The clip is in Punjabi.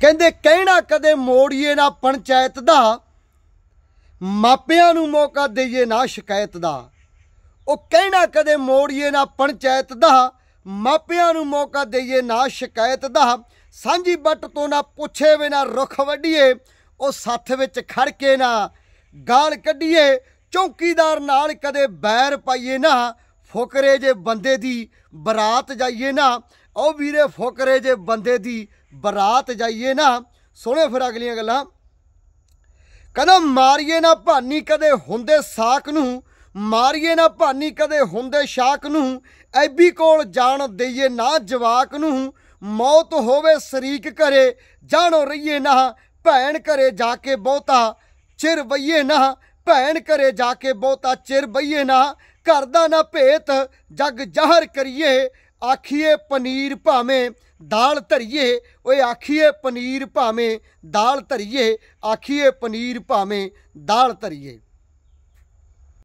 ਕਹਿੰਦੇ ਕਹਿਣਾ ਕਦੇ ਮੋੜੀਏ ਨਾ ਪੰਚਾਇਤ ਦਾ ਮਾਪਿਆਂ ਨੂੰ ਮੌਕਾ ਦੇਈਏ ਨਾ ਸ਼ਿਕਾਇਤ ਦਾ ਉਹ ਕਹਿਣਾ ਕਦੇ ਮੋੜੀਏ ਨਾ ਪੰਚਾਇਤ ਦਾ ਮਾਪਿਆਂ ਨੂੰ ਮੌਕਾ ਦੇਈਏ ਨਾ ਸ਼ਿਕਾਇਤ ਦਾ ਸਾਂਝੀ ਬੱਟ ਤੋਂ ਨਾ ਪੁੱਛੇ ਬਿਨਾ ਰੁੱਖ ਵੱਢੀਏ ਉਹ ਸਾਥ ਵਿੱਚ ਖੜ ਕੇ ਨਾ ਗਾਲ ਕੱਢੀਏ ਚੌਕੀਦਾਰ ਨਾਲ ਕਦੇ ਬੈਰ ਪਾਈਏ ਨਾ ਫੁਕਰੇ ਜੇ ਬੰਦੇ ਦੀ ਬਰਾਤ ਜਾਈਏ ਨਾ ਉਹ ਵੀਰੇ ਫੁਕਰੇ ਜੇ ਬੰਦੇ ਦੀ ਬਰਾਤ ਜਾਈਏ ਨਾ ਸੋਹਣੇ ਫਿਰ ਅਗਲੀਆਂ ਗੱਲਾਂ ਕਹਿੰਦਾ ਮਾਰੀਏ ਨਾ ਭਾਨੀ ਕਦੇ ਹੁੰਦੇ ਸਾਖ ਨੂੰ ਮਾਰੀਏ ਨਾ ਭਾਨੀ ਕਦੇ ਹੁੰਦੇ ਸ਼ਾਕ ਨੂੰ ਐਬੀ ਕੋਲ ਜਾਣ ਦਈਏ ਨਾ ਜਵਾਕ ਨੂੰ ਮੌਤ ਹੋਵੇ ਸਰੀਕ ਕਰੇ ਜਾਣੋ ਰਹੀਏ ਨਾ ਭੈਣ ਕਰੇ ਜਾ ਕੇ ਬਹੁਤਾ ਚਿਰ ਵਈਏ ਨਾ ਭੈਣ ਘਰੇ ਜਾ ਕੇ ਬਹੁਤਾ ਚਿਰ ਬਈਏ ਨਾ ਘਰ ਦਾ ਨਾ ਭੇਤ ਜਗ ਜ਼ਹਰ ਕਰੀਏ ਆਖੀਏ ਪਨੀਰ ਭਾਵੇਂ ਦਾਲ ਧਰੀਏ ਓਏ ਆਖੀਏ ਪਨੀਰ ਭਾਵੇਂ ਦਾਲ ਧਰੀਏ ਆਖੀਏ ਪਨੀਰ ਭਾਵੇਂ ਦਾਲ ਧਰੀਏ